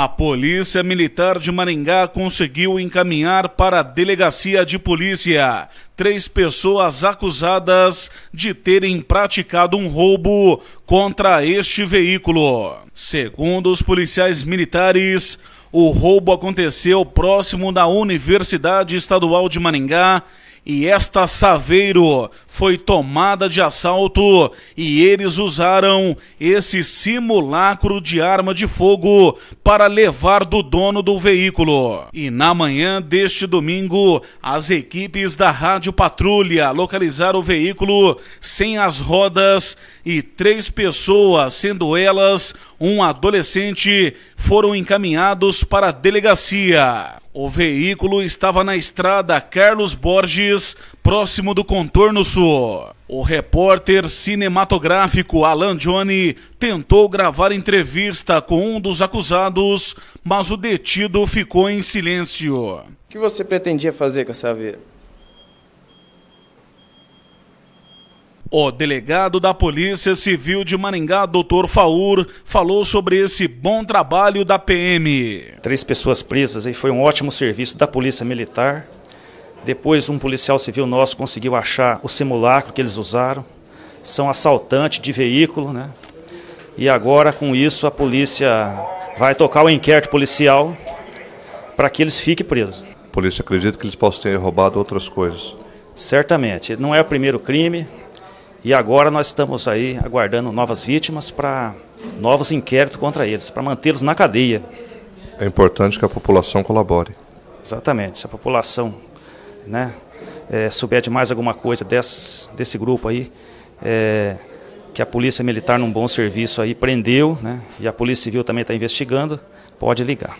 A Polícia Militar de Maringá conseguiu encaminhar para a delegacia de polícia três pessoas acusadas de terem praticado um roubo contra este veículo. Segundo os policiais militares, o roubo aconteceu próximo da Universidade Estadual de Maringá e esta Saveiro foi tomada de assalto e eles usaram esse simulacro de arma de fogo para levar do dono do veículo. E na manhã deste domingo, as equipes da Rádio Patrulha localizaram o veículo sem as rodas e três pessoas, sendo elas um adolescente, foram encaminhados para a delegacia. O veículo estava na estrada Carlos Borges, próximo do contorno sul. O repórter cinematográfico Alan Johnny tentou gravar entrevista com um dos acusados, mas o detido ficou em silêncio. O que você pretendia fazer com essa veia? O delegado da Polícia Civil de Maringá, Dr. Faur, falou sobre esse bom trabalho da PM. Três pessoas presas e foi um ótimo serviço da Polícia Militar. Depois, um policial civil nosso conseguiu achar o simulacro que eles usaram. São assaltantes de veículo, né? E agora, com isso, a polícia vai tocar o inquérito policial para que eles fiquem presos. A polícia acredita que eles possam ter roubado outras coisas? Certamente. Não é o primeiro crime. E agora nós estamos aí aguardando novas vítimas para novos inquéritos contra eles, para mantê-los na cadeia. É importante que a população colabore. Exatamente. Se a população né, é, souber de mais alguma coisa desse, desse grupo aí, é, que a Polícia Militar, num bom serviço aí, prendeu, né, e a Polícia Civil também está investigando, pode ligar.